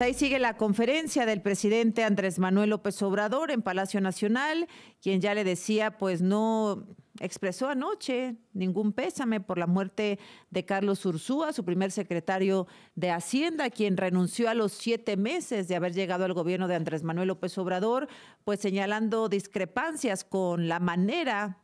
Ahí sigue la conferencia del presidente Andrés Manuel López Obrador en Palacio Nacional, quien ya le decía, pues no expresó anoche ningún pésame por la muerte de Carlos Ursúa, su primer secretario de Hacienda, quien renunció a los siete meses de haber llegado al gobierno de Andrés Manuel López Obrador, pues señalando discrepancias con la manera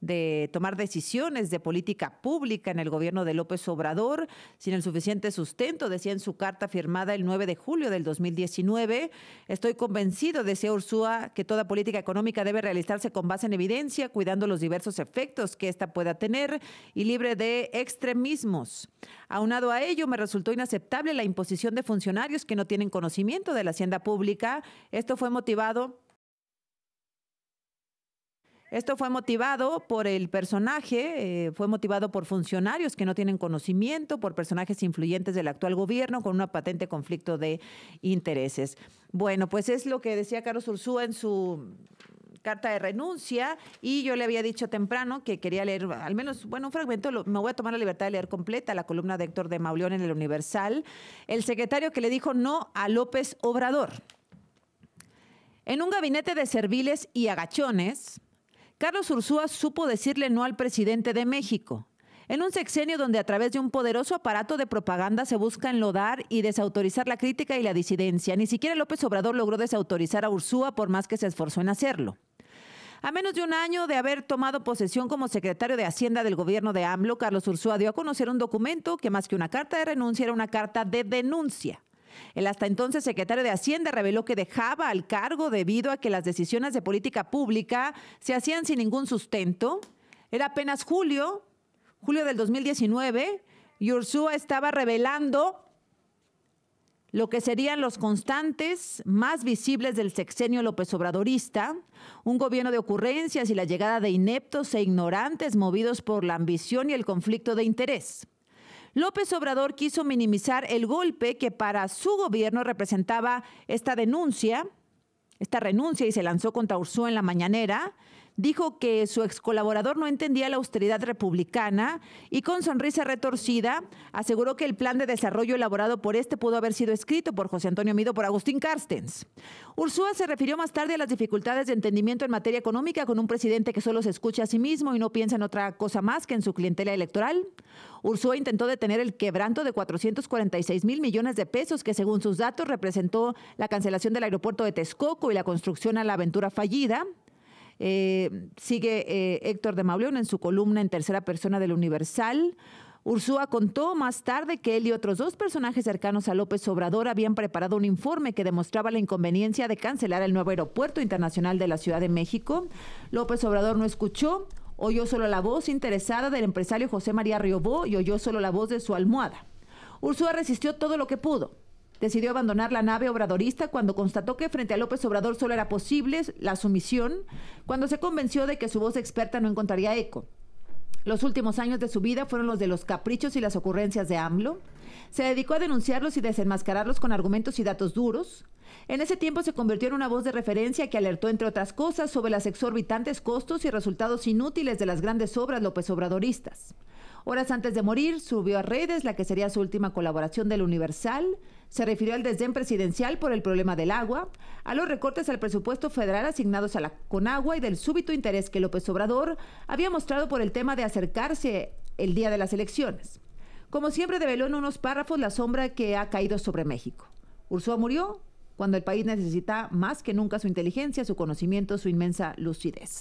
de tomar decisiones de política pública en el gobierno de López Obrador sin el suficiente sustento, decía en su carta firmada el 9 de julio del 2019. Estoy convencido, decía Ursúa, que toda política económica debe realizarse con base en evidencia, cuidando los diversos efectos que esta pueda tener y libre de extremismos. Aunado a ello, me resultó inaceptable la imposición de funcionarios que no tienen conocimiento de la hacienda pública. Esto fue motivado esto fue motivado por el personaje, eh, fue motivado por funcionarios que no tienen conocimiento, por personajes influyentes del actual gobierno con una patente conflicto de intereses. Bueno, pues es lo que decía Carlos Ursúa en su carta de renuncia y yo le había dicho temprano que quería leer al menos, bueno, un fragmento, me voy a tomar la libertad de leer completa la columna de Héctor de Mauleón en el Universal, el secretario que le dijo no a López Obrador. En un gabinete de serviles y agachones, Carlos Ursúa supo decirle no al presidente de México. En un sexenio donde a través de un poderoso aparato de propaganda se busca enlodar y desautorizar la crítica y la disidencia, ni siquiera López Obrador logró desautorizar a Ursúa por más que se esforzó en hacerlo. A menos de un año de haber tomado posesión como secretario de Hacienda del gobierno de AMLO, Carlos Ursúa dio a conocer un documento que más que una carta de renuncia era una carta de denuncia. El hasta entonces secretario de Hacienda reveló que dejaba al cargo debido a que las decisiones de política pública se hacían sin ningún sustento. Era apenas julio, julio del 2019, y Ursúa estaba revelando lo que serían los constantes más visibles del sexenio López Obradorista, un gobierno de ocurrencias y la llegada de ineptos e ignorantes movidos por la ambición y el conflicto de interés. López Obrador quiso minimizar el golpe que para su gobierno representaba esta denuncia, esta renuncia, y se lanzó contra Ursúa en la mañanera dijo que su ex colaborador no entendía la austeridad republicana y con sonrisa retorcida aseguró que el plan de desarrollo elaborado por este pudo haber sido escrito por José Antonio Mido por Agustín Carstens. Ursúa se refirió más tarde a las dificultades de entendimiento en materia económica con un presidente que solo se escucha a sí mismo y no piensa en otra cosa más que en su clientela electoral. Ursúa intentó detener el quebranto de 446 mil millones de pesos que según sus datos representó la cancelación del aeropuerto de Texcoco y la construcción a la aventura fallida. Eh, sigue eh, Héctor de Mauleón en su columna en tercera persona del Universal. Ursúa contó más tarde que él y otros dos personajes cercanos a López Obrador habían preparado un informe que demostraba la inconveniencia de cancelar el nuevo aeropuerto internacional de la Ciudad de México. López Obrador no escuchó, oyó solo la voz interesada del empresario José María Riobó y oyó solo la voz de su almohada. Ursúa resistió todo lo que pudo decidió abandonar la nave obradorista cuando constató que frente a López Obrador solo era posible la sumisión, cuando se convenció de que su voz experta no encontraría eco. Los últimos años de su vida fueron los de los caprichos y las ocurrencias de AMLO. Se dedicó a denunciarlos y desenmascararlos con argumentos y datos duros. En ese tiempo se convirtió en una voz de referencia que alertó, entre otras cosas, sobre los exorbitantes costos y resultados inútiles de las grandes obras López Obradoristas. Horas antes de morir, subió a redes la que sería su última colaboración del Universal. Se refirió al desdén presidencial por el problema del agua, a los recortes al presupuesto federal asignados a la Conagua y del súbito interés que López Obrador había mostrado por el tema de acercarse el día de las elecciones. Como siempre, develó en unos párrafos la sombra que ha caído sobre México. Ursúa murió cuando el país necesita más que nunca su inteligencia, su conocimiento, su inmensa lucidez.